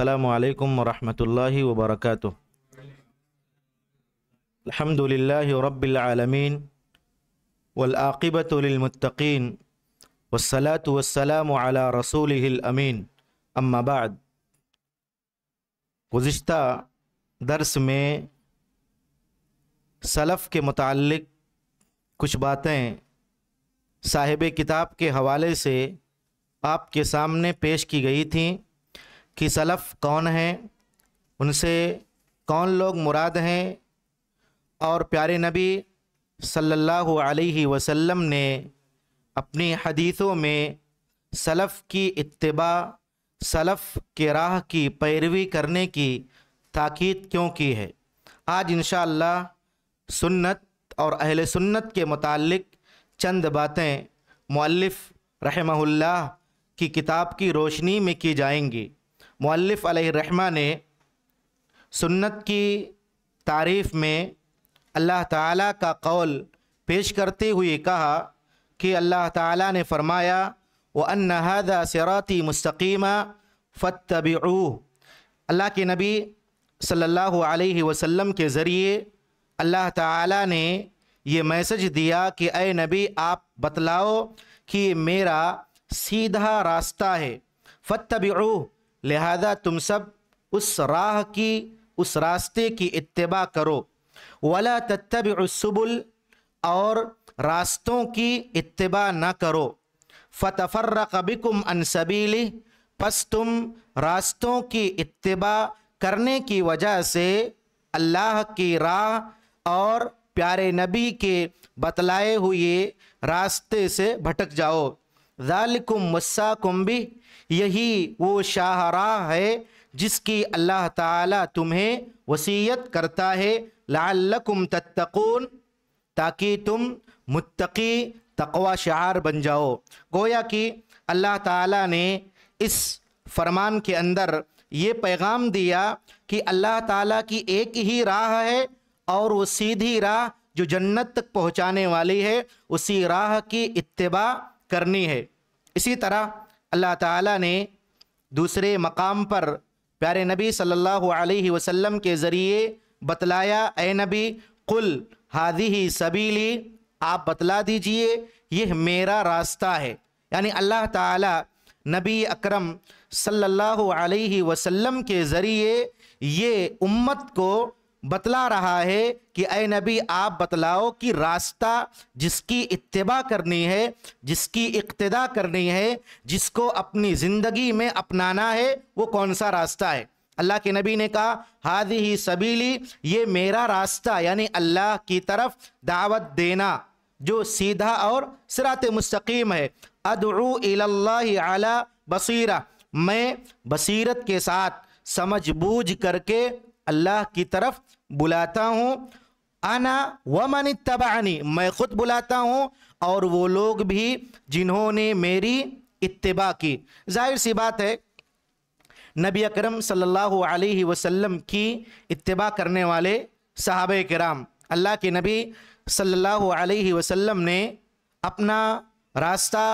अल्लाम वरहमल वबरक अलहमदिल्ला रबालमीन वलाक़िबतमतकीन वसलात वसलाम अला रसूल अमीन अम्माबाद गुज्त दर्स में सलफ़ के मुतल कुछ बातें साहिब किताब के हवाले से आपके सामने पेश की गई थीं कि सलफ़ कौन हैं उनसे कौन लोग मुराद हैं और प्यारे नबी सल्लल्लाहु अलैहि वसल्लम ने अपनी हदीसों में सलफ़ की इत्तबा सलफ़ के राह की पैरवी करने की ताकीद क्यों की है आज इन सुन्नत और अहल सुन्नत के मुतालिक चंद बातें मौलफ़ रहमहुल्लाह की किताब की रोशनी में की जाएंगी मुल्लफ़ रहमा ने सुन्नत की तारीफ़ में अल्लाह ताला का कौल पेश करते हुए कहा कि अल्लाह ताला ने फरमाया व अनहदा सराती मुस्तकीमा फ़तबू अल्लाह के नबी सल्लल्लाहु अलैहि वसल्लम के ज़रिए अल्लाह ताला ने ये मैसेज दिया कि अय नबी आप बतलाओ कि मेरा सीधा रास्ता है फ़तबू लिहाजा तुम सब उस राह की उस रास्ते की इतबा करो वला तत्तब सुबुल और रास्तों की इतबा न करो फ़तफ़र्र कबिकुम अनसबीली पस तुम रास्तों की इतबा करने की वजह से अल्लाह की राह और प्यारे नबी के बतलाए हुए रास्ते से भटक जाओ ज़ालिकुम मुस्सा कुम्बी यही वो शाहराह है जिसकी अल्लाह ताला तुम्हें वसीयत करता है लाल्लकुम तत्तकून ताकि तुम मुत्तकी तकवा शहार बन जाओ गोया कि अल्लाह ताला ने इस फरमान के अंदर ये पैगाम दिया कि अल्लाह ताला की एक ही राह है और वो सीधी राह जो जन्नत तक पहुंचाने वाली है उसी राह की इतबा करनी है इसी तरह अल्लाह ताला ने दूसरे मकाम पर प्यारे नबी सल्लल्लाहु अलैहि वसल्लम के ज़रिए बतलाया ए नबी कुल हादी ही सबीली आप बतला दीजिए यह मेरा रास्ता है यानी अल्लाह ताला नबी अकरम सल्लल्लाहु अलैहि वसल्लम के ज़रिए ये उम्मत को बतला रहा है कि अय नबी आप बतलाओ कि रास्ता जिसकी इतबा करनी है जिसकी इक्तदा करनी है जिसको अपनी ज़िंदगी में अपनाना है वो कौन सा रास्ता है अल्लाह के नबी ने कहा हाद ही सबीली ये मेरा रास्ता यानी अल्लाह की तरफ दावत देना जो सीधा और सरात मस्तकीम है अदरू अला बसीरा मैं बसीरत के साथ समझ बूझ करके अल्लाह की तरफ बुलाता हूँ आना व मन तबाहनी मैं ख़ुद बुलाता हूँ और वो लोग भी जिन्होंने मेरी इतबा की जाहिर सी बात है नबी अकरम सल्लल्लाहु अलैहि वसल्लम की इतबा करने वाले साहब कराम अल्लाह के नबी सल्लल्लाहु अलैहि वसल्लम ने अपना रास्ता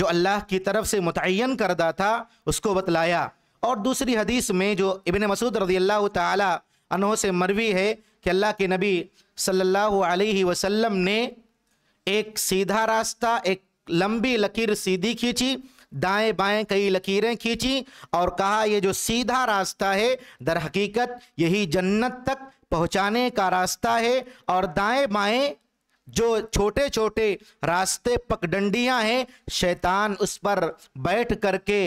जो अल्लाह की तरफ से मुतन करदा था उसको बतलाया और दूसरी हदीस में जो इबन मसूद रदी अल्लाह तहों से मरवी है कि अल्लाह के नबी सल्लल्लाहु अलैहि वसल्लम ने एक सीधा रास्ता एक लंबी लकीर सीधी खींची दाएं बाएं कई लकीरें खींची और कहा यह जो सीधा रास्ता है दर हकीकत यही जन्नत तक पहुंचाने का रास्ता है और दाएं बाएं जो छोटे छोटे रास्ते पगडंडियां हैं शैतान उस पर बैठ करके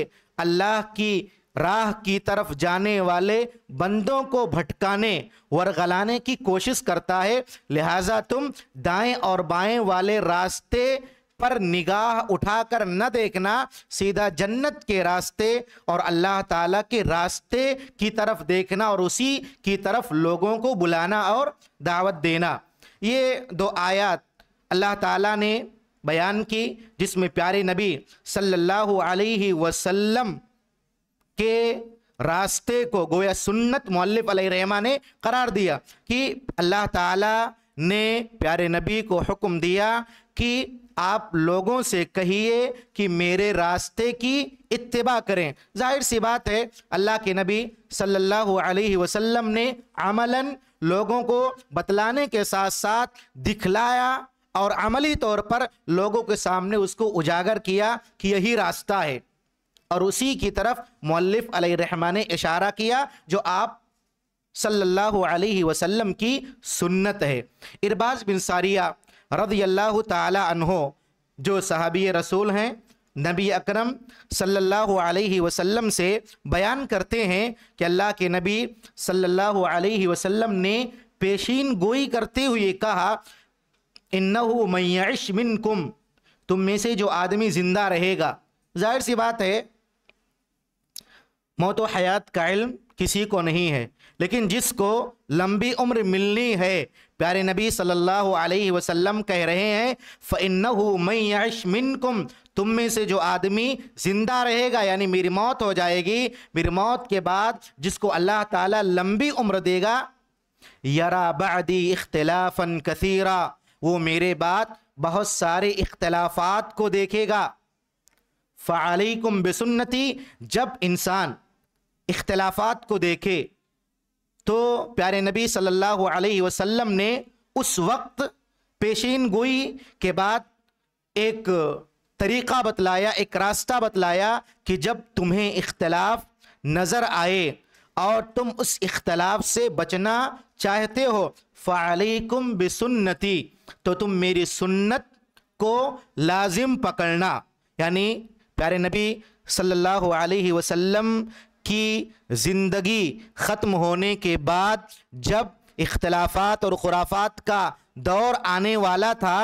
अल्लाह की राह की तरफ जाने वाले बंदों को भटकाने वरगलाने की कोशिश करता है लिहाजा तुम दाएं और बाएं वाले रास्ते पर निगाह उठाकर न देखना सीधा जन्नत के रास्ते और अल्लाह ताला के रास्ते की तरफ देखना और उसी की तरफ लोगों को बुलाना और दावत देना ये दो आयत अल्लाह ताला ने बयान की जिसमें प्यारे नबी सल्लल्लाहु अलैहि वसल्लम के रास्ते को गोया सुन्नत मौलफ रहमा ने करार दिया कि अल्लाह ताला ने प्यारे नबी को हुक्म दिया कि आप लोगों से कहिए कि मेरे रास्ते की इतबा करें जाहिर सी बात है अल्लाह के नबी सल्लल्लाहु अलैहि वसल्लम ने अमलन लोगों को बतलाने के साथ साथ दिखलाया और अमली तौर पर लोगों के सामने उसको उजागर किया कि यही रास्ता है और उसी की तरफ मौलफ़ रहमा ने इशारा किया जो आप सल्लल्लाहु अलैहि वसल्लम की सुन्नत है इरबाज बिन सारिया रदी अल्लाह तहो जो सहाबी रसूल हैं नबी अकरम सल्लल्लाहु अलैहि वसल्लम से बयान करते हैं कि अल्लाह के नबी सल्लल्लाहु अलैहि वसल्लम ने पेशीन गोई करते हुए कहा इन्नहु मैश मिन कुम तुम में से जो आदमी ज़िंदा रहेगा जाहिर सी बात है मौत व हयात का इल्म किसी को नहीं है लेकिन जिसको लंबी उम्र मिलनी है प्यारे नबी सल्लल्लाहु अलैहि वसल्लम कह रहे हैं फ़िन यश मिनकुम तुम में से जो आदमी ज़िंदा रहेगा यानी मेरी मौत हो जाएगी मेरी मौत के बाद जिसको अल्लाह ताला लंबी उम्र देगा यरा बदी इख्तलाफन कसीरा वो मेरे बाद बहुत सारे इख्तलाफात को देखेगा फ़ालकुम बसन्नति जब इंसान इख्तलाफात को देखे तो प्यारे नबी सल्लल्लाहु अलैहि वसल्लम ने उस वक्त पेशीन गोई के बाद एक तरीक़ा बतलाया एक रास्ता बतलाया कि जब तुम्हें इख्तलाफ नज़र आए और तुम उस इख्तलाफ से बचना चाहते हो फ़ालकुम बसन्नति तो तुम मेरी सुन्नत को लाजिम पकड़ना यानी प्यारे नबी सल्लल्लाहु अलैहि वसल्लम कि ज़िंदगी ख़त्म होने के बाद जब इख्तलाफात और खुराफात का दौर आने वाला था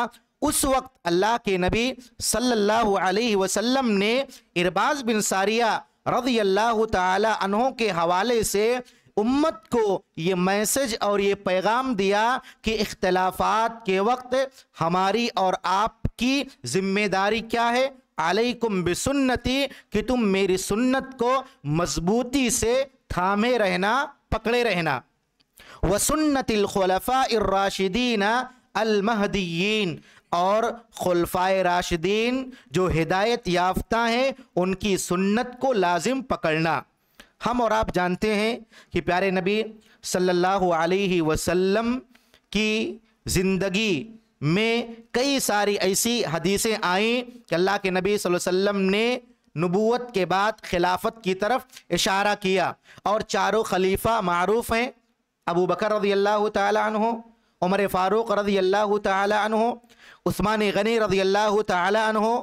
उस वक्त अल्लाह के नबी सल्लल्लाहु अलैहि वसल्लम ने इरबाज बिन सारिया रदी अल्लाह तहों के हवाले से उम्मत को ये मैसेज और ये पैगाम दिया कि इख्तलाफात के वक्त हमारी और आपकी ज़िम्मेदारी क्या है अलैकुम बिसुन्नति कि तुम मेरी सुन्नत को मजबूती से थामे रहना पकड़े रहना वसुन्नतिल खलफ़ा इराशिदीन अलमहदीन और खलफा राशिदीन जो हिदायत याफ्ता हैं उनकी सुन्नत को लाजिम पकड़ना हम और आप जानते हैं कि प्यारे नबी सल्लल्लाहु अलैहि वसल्लम की ज़िंदगी में कई सारी ऐसी हदीसें आईं कि अल्लाह के नबी वसल्लम ने नबूत के बाद खिलाफत की तरफ इशारा किया और चारों खलीफा मरूफ हैं अबू बकर रजी अल्लाह तहों उमर फ़ारूक रजी अल्लाह तहों उस्मान गनी रजी अल्लाह तहों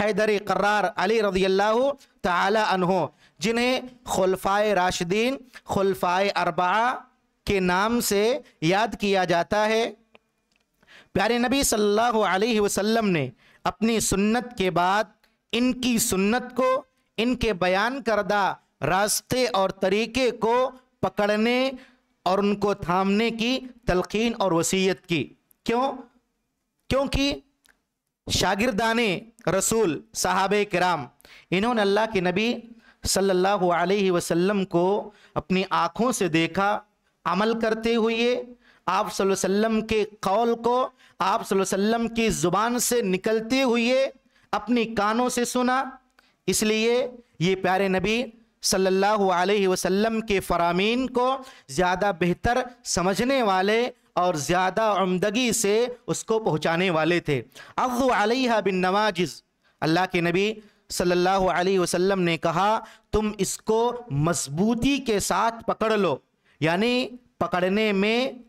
हैदर करार अली रजी अल्लाह हो जिन्हें खुलफाए राशिदीन खुलफाए अरबा के नाम से याद किया जाता है प्यारे नबी सल्लल्लाहु अलैहि वसल्लम ने अपनी सुन्नत के बाद इनकी सुन्नत को इनके बयान करदा रास्ते और तरीके को पकड़ने और उनको थामने की तलकीन और वसीयत की क्यों क्योंकि शागिरदाने रसूल साहब कराम इन्होंने अल्लाह के नबी सल्लल्लाहु अलैहि वसल्लम को अपनी आँखों से देखा अमल करते हुए आप सल्लम के कौल को आप सल्लम की ज़ुबान से निकलते हुए अपनी कानों से सुना इसलिए ये प्यारे नबी सल्लल्लाहु अलैहि वसल्लम के फरामीन को ज़्यादा बेहतर समझने वाले और ज़्यादा आमदगी से उसको पहुँचाने वाले थे अज़ु बिन नवाजिज़ अल्लाह के नबी सल्लल्लाहु अलैहि वसल्लम ने कहा तुम इसको मजबूती के साथ पकड़ लो यानी पकड़ने में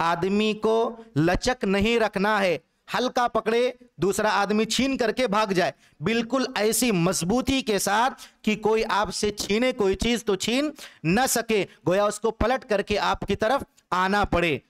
आदमी को लचक नहीं रखना है हल्का पकड़े दूसरा आदमी छीन करके भाग जाए बिल्कुल ऐसी मजबूती के साथ कि कोई आपसे छीने कोई चीज तो छीन न सके गोया उसको पलट करके आपकी तरफ आना पड़े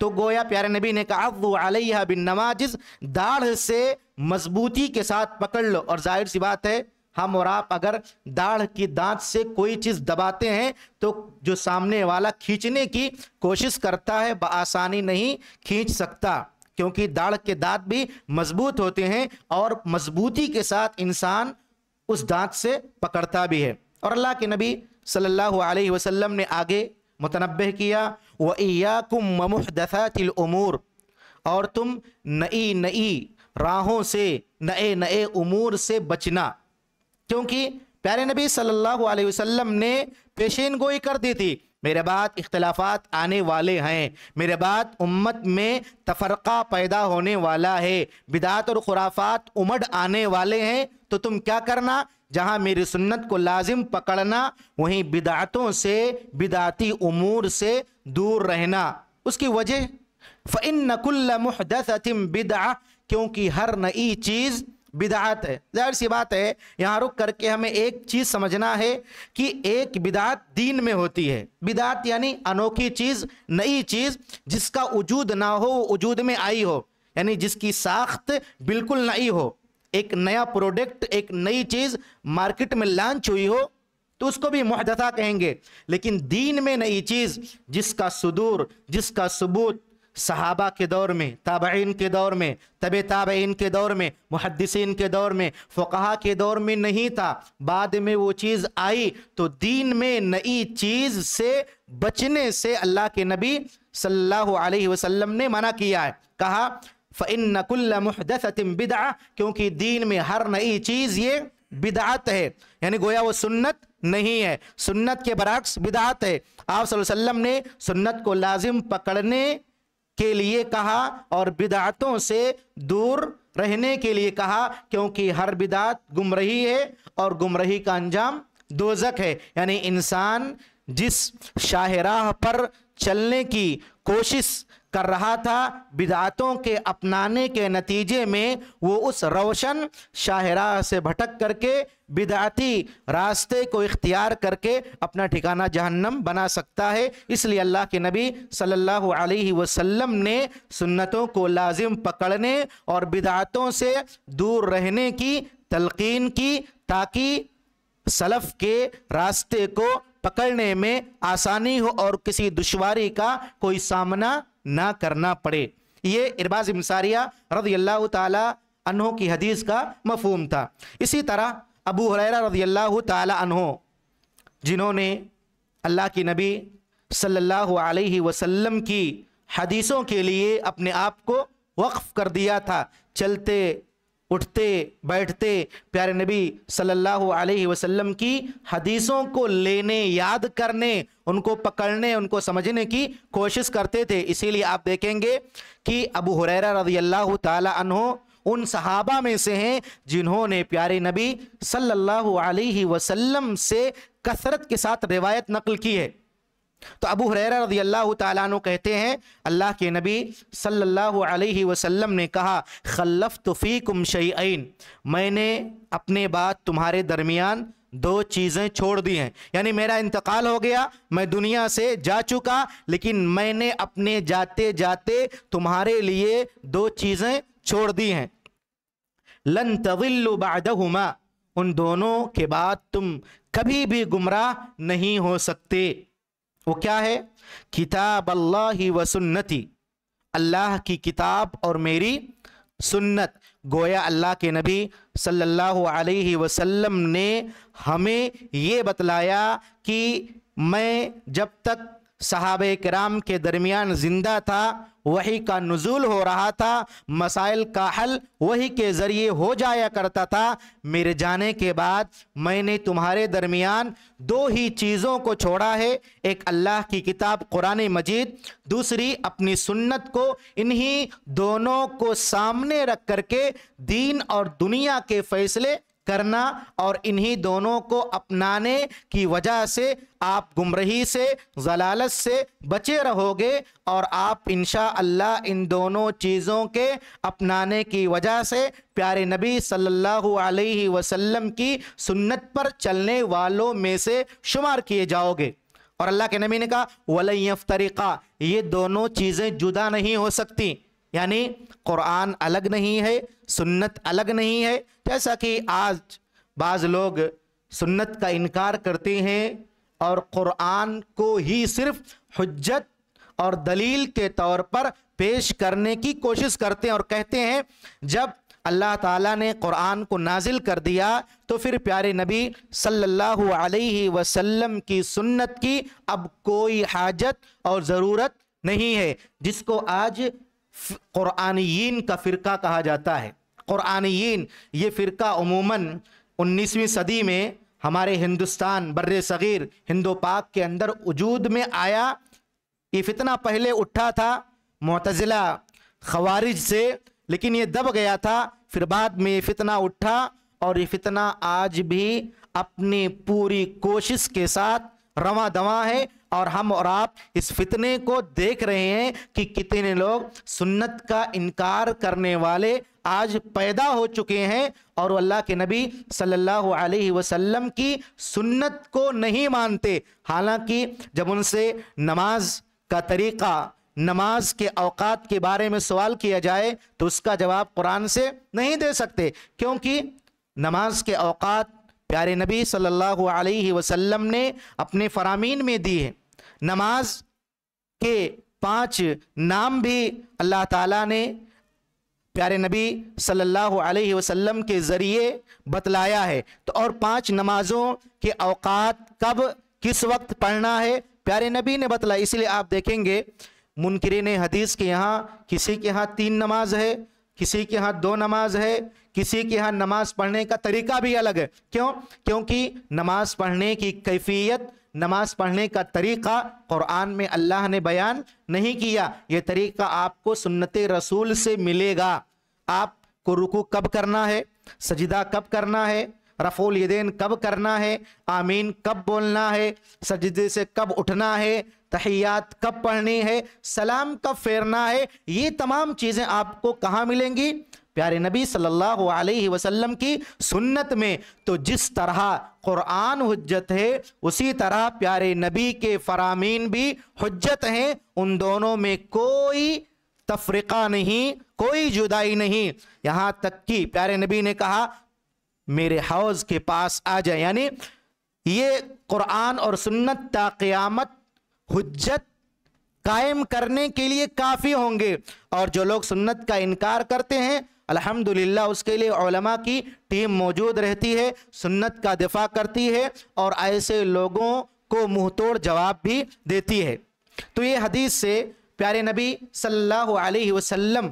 तो गोया प्यारे नबी ने कहा वो अलैहा बिन नवाज़ दाढ़ से मजबूती के साथ पकड़ लो और जाहिर सी बात है हम और आप अगर दाढ़ की दांत से कोई चीज़ दबाते हैं तो जो सामने वाला खींचने की कोशिश करता है आसानी नहीं खींच सकता क्योंकि दाढ़ के दांत भी मजबूत होते हैं और मजबूती के साथ इंसान उस दांत से पकड़ता भी है और अल्लाह के नबी सल्लल्लाहु अलैहि वसल्लम ने आगे मुतनब किया व ईयाकुम ममुहदसातिल उमूर और तुम नई नई राहों से नए नए उमूर से बचना क्योंकि प्यारे नबी सल्लल्लाहु अलैहि वसल्लम ने पेशेन गोई कर दी थी मेरे बाद इख्तलाफात आने वाले हैं मेरे बाद उम्मत में तफरक़ा पैदा होने वाला है बिदात और खुराफात उमड़ आने वाले हैं तो तुम क्या करना जहाँ मेरी सुन्नत को लाजिम पकड़ना वहीं बिदातों से बिदाती उमूर से दूर रहना उसकी वजह फ़िन नकुल्ल बिदा क्योंकि हर नई चीज़ बिदात है जाहिर सी बात है यहाँ रुक करके हमें एक चीज़ समझना है कि एक बिदात दीन में होती है बिदात यानी अनोखी चीज़ नई चीज़ जिसका वजूद ना हो वजूद में आई हो यानी जिसकी साख्त बिल्कुल नई हो एक नया प्रोडक्ट एक नई चीज़ मार्केट में लॉन्च हुई हो तो उसको भी मुहदथा कहेंगे लेकिन दीन में नई चीज़ जिसका सुदूर जिसका सबूत सहाबा के दौर में ताबैन के दौर में तब ताबैन के दौर में मुहदसिन के दौर में फ़ुकहा के दौर में नहीं था बाद में वो चीज़ आई तो दीन में नई चीज़ से बचने से अल्लाह के नबी सल्लल्लाहु अलैहि वसल्लम ने मना किया है कहा फ़िन नकुल्ल मुहदसतिम बिदा क्योंकि दीन में हर नई चीज़ ये बिदात है यानी गोया वो सुन्नत नहीं है सुन्नत के बरक्स बिदात है आप वसल्लम ने सुन्नत को लाजिम पकड़ने के लिए कहा और बिदातों से दूर रहने के लिए कहा क्योंकि हर बिदात गुमरही है और गुमरही का अंजाम दोजक है यानी इंसान जिस शाहराह पर चलने की कोशिश कर रहा था बिदातों के अपनाने के नतीजे में वो उस रोशन शाहराह से भटक करके बिदाती रास्ते को इख्तियार करके अपना ठिकाना जहन्नम बना सकता है इसलिए अल्लाह के नबी सल्लल्लाहु अलैहि वसल्लम ने सुन्नतों को लाजिम पकड़ने और बिदातों से दूर रहने की तलकिन की ताकि सलफ़ के रास्ते को पकड़ने में आसानी हो और किसी दुश्वारी का कोई सामना ना करना पड़े ये इरबाज मसारिया रदी अल्लाह तहों की हदीस का मफहम था इसी तरह अबू हुररा रदी अल्लाह तहों जिन्होंने अल्लाह के नबी सल्लल्लाहु अलैहि वसल्लम की हदीसों के लिए अपने आप को वक्फ़ कर दिया था चलते उठते बैठते प्यारे नबी सल्लल्लाहु अलैहि वसल्लम की हदीसों को लेने याद करने उनको पकड़ने उनको समझने की कोशिश करते थे इसीलिए आप देखेंगे कि अबू हुरैरा रजी अल्लाह तहो उन सहाबा में से हैं जिन्होंने प्यारे नबी सल्लल्लाहु अलैहि वसल्लम से कसरत के साथ रिवायत नकल की है तो अबू हुरैरा रजी अल्लाह तु कहते हैं अल्लाह के नबी सल्लल्लाहु अलैहि वसल्लम ने कहा खल्लफ़ तुफ़ी कुम शैन मैंने अपने बात तुम्हारे दरमियान दो चीज़ें छोड़ दी हैं यानी मेरा इंतकाल हो गया मैं दुनिया से जा चुका लेकिन मैंने अपने जाते जाते तुम्हारे लिए दो चीज़ें छोड़ दी हैं लन तविल्लु बादहुमा उन दोनों के बाद तुम कभी भी गुमराह नहीं हो सकते वो क्या है किताब अल्लाह व सुन्नति अल्लाह की किताब और मेरी सुन्नत गोया अल्लाह के नबी सल्लल्लाहु अलैहि वसल्लम ने हमें ये बतलाया कि मैं जब तक सहाब कराम के दरमियान ज़िंदा था वही का नज़ुल हो रहा था मसाइल का हल वही के ज़रिए हो जाया करता था मेरे जाने के बाद मैंने तुम्हारे दरमियान दो ही चीज़ों को छोड़ा है एक अल्लाह की किताब कुरान मजीद दूसरी अपनी सुन्नत को इन्हीं दोनों को सामने रख कर के दीन और दुनिया के फ़ैसले करना और इन्हीं दोनों को अपनाने की वजह से आप गुमरही से जलालत से बचे रहोगे और आप इन अल्लाह इन दोनों चीज़ों के अपनाने की वजह से प्यारे नबी सल्लल्लाहु अलैहि वसल्लम की सुन्नत पर चलने वालों में से शुमार किए जाओगे और अल्लाह के नबी ने कहा तरीक़ा ये दोनों चीज़ें जुदा नहीं हो सकती यानी क़ुरान अलग नहीं है सुन्नत अलग नहीं है जैसा कि आज बाज लोग सुन्नत का इनकार करते हैं और क़ुरान को ही सिर्फ हजत और दलील के तौर पर पेश करने की कोशिश करते हैं और कहते हैं जब अल्लाह ताला ने क़ुरान को नाजिल कर दिया तो फिर प्यारे नबी सल्लल्लाहु अलैहि वसल्लम की सुन्नत की अब कोई हाजत और ज़रूरत नहीं है जिसको आज कुरानीन का फ़िरका कहा जाता है क़ुरानीन ये फ़िरका अमूमन उन्नीसवीं सदी में हमारे हिंदुस्तान बर सग़ीर हिंदो पाक के अंदर वजूद में आया ये फितना पहले उठा था मतजिला खवारिज से लेकिन ये दब गया था फिर बाद में ये फितना उठा और ये फितना आज भी अपनी पूरी कोशिश के साथ रवा दवा है और हम और आप इस फितने को देख रहे हैं कि कितने लोग सुन्नत का इनकार करने वाले आज पैदा हो चुके हैं और अल्लाह के नबी सल्लल्लाहु अलैहि वसल्लम की सुन्नत को नहीं मानते हालांकि जब उनसे नमाज का तरीक़ा नमाज के अवकात के बारे में सवाल किया जाए तो उसका जवाब कुरान से नहीं दे सकते क्योंकि नमाज के अवकात प्यारे नबी सल्लल्लाहु अलैहि वसल्लम ने अपने फरामीन में दी है नमाज के पांच नाम भी अल्लाह ताला ने प्यारे नबी सल्लल्लाहु अलैहि वसल्लम के ज़रिए बतलाया है तो और पांच नमाज़ों के अवकात कब किस वक्त पढ़ना है प्यारे नबी ने बतलाया इसलिए आप देखेंगे मुनकरिन हदीस के यहाँ किसी के यहाँ तीन नमाज है किसी के यहाँ दो नमाज है किसी के यहाँ नमाज पढ़ने का तरीका भी अलग है क्यों क्योंकि नमाज पढ़ने की कैफियत नमाज पढ़ने का तरीक़ा क़ुरान में अल्लाह ने बयान नहीं किया ये तरीक़ा आपको सुन्नत रसूल से मिलेगा आपको रुकू कब करना है सजदा कब करना है रफोल यदेन कब करना है आमीन कब बोलना है सजदे से कब उठना है तहियात कब पढ़नी है सलाम कब फेरना है ये तमाम चीज़ें आपको कहाँ मिलेंगी प्यारे नबी सल्लल्लाहु अलैहि वसल्लम की सुन्नत में तो जिस तरह क़ुरान हजत है उसी तरह प्यारे नबी के फरामीन भी हजत हैं उन दोनों में कोई तफरीक़ा नहीं कोई जुदाई नहीं यहाँ तक कि प्यारे नबी ने कहा मेरे हौज के पास आ जाए यानी ये क़ुरान और सुन्नत ता क़यामत हजत कायम करने के लिए काफ़ी होंगे और जो लोग सुन्नत का इनकार करते हैं अल्हम्दुलिल्लाह उसके लिए की टीम मौजूद रहती है सुन्नत का दिफा करती है और ऐसे लोगों को मुँह जवाब भी देती है तो ये हदीस से प्यारे नबी सल्लल्लाहु अलैहि वसल्लम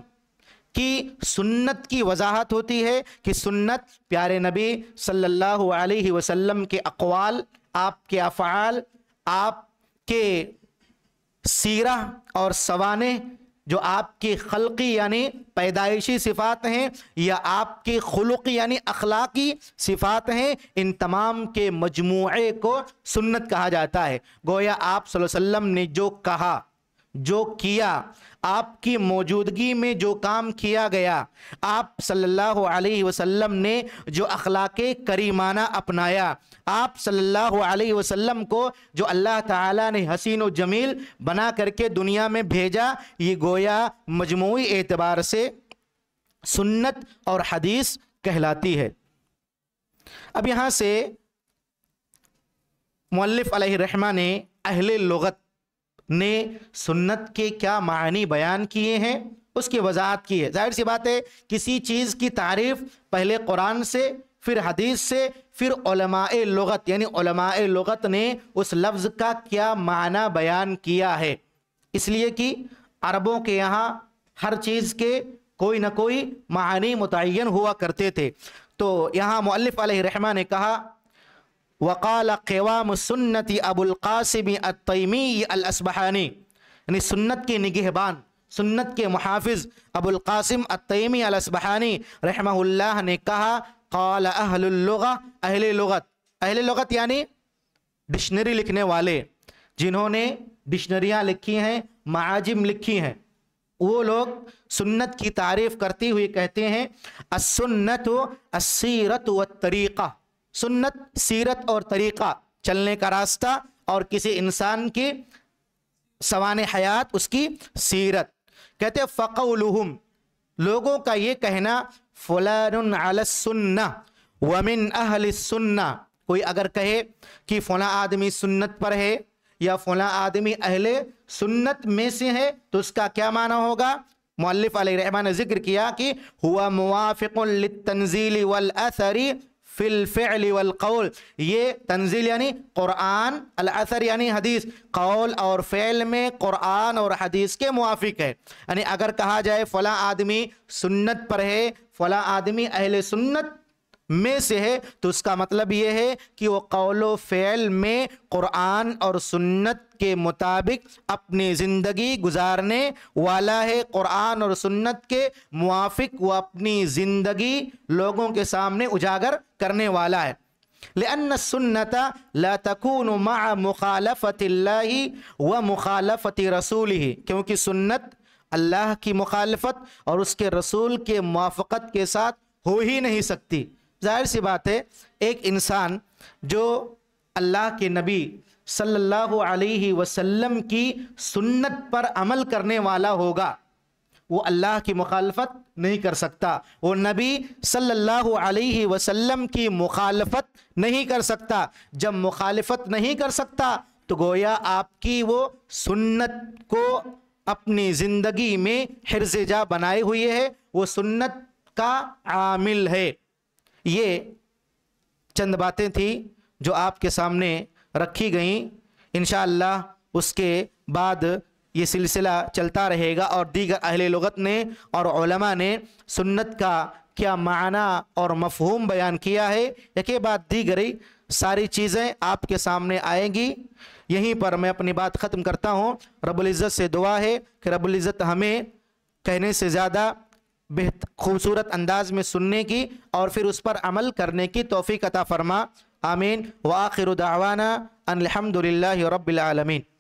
की सुन्नत की वजाहत होती है कि सुन्नत प्यारे नबी सल्लल्लाहु अलैहि वसल्लम के अकवाल आपके अफ़ाल आपके सीरा और सवाने जो आपकी खलकी यानी पैदाइशी सिफ़ात हैं या आपकी खलुक़ यानी अखलाकी सिफ़ात हैं इन तमाम के मजमू को सुन्नत कहा जाता है गोया आप वसल्लम ने जो कहा जो किया आपकी मौजूदगी में जो काम किया गया आप सल्लल्लाहु अलैहि वसल्लम ने जो अखलाक करीमाना अपनाया आप सल्लल्लाहु अलैहि वसल्लम को जो अल्लाह ताला ने हसीन व जमील बना करके दुनिया में भेजा ये गोया मजमू एतबार से सुन्नत और हदीस कहलाती है अब यहाँ से मल्लफ़ रहमा ने अहल लगत ने सुन्नत के क्या मानी बयान किए हैं उसकी वजाहत की है जाहिर सी बात है किसी चीज़ की तारीफ पहले कुरान से फिर हदीस से फिर लगत यानी लगत ने उस लफ्ज़ का क्या माना बयान किया है इसलिए कि अरबों के यहाँ हर चीज़ के कोई ना कोई मानी मुतन हुआ करते थे तो यहाँ मल्लफ़ रहमा ने कहा वकाल क़वाम सुन्नति अबुल्कासिम तयमी अलसबहानी यानी सुन्नत के निगहबान सुन्नत के मुहाफ़ अबुल्कासिम तयमी अलसबहानी रहमल्ला ने कहा कल अहलुल्लुगा अहल लगत अहल लगत यानि डिक्शनरी लिखने वाले जिन्होंने डिक्शनरियाँ लिखी हैं माजिम लिखी हैं वो लोग सुन्नत की तारीफ़ करते हुए कहते हैं असन्नत अस्सीरत व तरीक़ा सुन्नत सीरत और तरीक़ा चलने का रास्ता और किसी इंसान की सवान हयात उसकी सीरत कहते फ़कुम लोगों का ये कहना फ़लान अलसन्ना वमिन सुन्ना कोई अगर कहे कि फ़ला आदमी सुन्नत पर है या फ़ला आदमी अहले सुन्नत में से है तो उसका क्या माना होगा मौलफ़ रहमा ने जिक्र किया कि हुआ मुआफ़ल तंजीली वल असरी फिलफ़ल वल कौल ये तंजील यानी क़ुरान अलसर यानी हदीस कौल और फ़ैल में क़ुरान और हदीस के मुआफ़ है यानी अगर कहा जाए फ़ला आदमी सुन्नत पर है फ़ला आदमी अहल सुन्नत में से है तो उसका मतलब यह है कि वो कौल फ़ैल में क़ुरान और सुन्नत के मुताबिक अपनी ज़िंदगी गुजारने वाला है क़ुरान और सुन्नत के मुआफिक वो अपनी ज़िंदगी लोगों के सामने उजागर करने वाला है لأن السنة لا تكون مع مخالفة व ومخالفة रसूल ही क्योंकि सुन्नत अल्लाह की मुखालफत और उसके रसूल के मुआफ़त के साथ हो ही नहीं सकती जाहिर सी बात है एक इंसान जो अल्लाह के नबी सल्लल्लाहु अलैहि वसल्लम की सुन्नत पर अमल करने वाला होगा वो अल्लाह की मुखालफत नहीं कर सकता वो नबी सल्लल्लाहु अलैहि वसल्लम की मुखालफत नहीं कर सकता जब मुखालफत नहीं कर सकता तो गोया आपकी वो सुन्नत को अपनी ज़िंदगी में हिरजा बनाए हुए है वो सुन्नत का आमिल है ये चंद बातें थी जो आपके सामने रखी गईं इन उसके बाद ये सिलसिला चलता रहेगा और दीगर अहल लगत ने और ने सुन्नत का क्या माना और मफहूम बयान किया है एक बाद दीगरी सारी चीज़ें आपके सामने आएंगी यहीं पर मैं अपनी बात ख़त्म करता हूँ रबुल्ज़त से दुआ है कि रबुल्ज़त हमें कहने से ज़्यादा बेहत खूबसूरत अंदाज में सुनने की और फिर उस पर अमल करने की तोफ़ी कता फ़रमा आमीन आखिर दावाना अनहमदिल्ला रबालमीन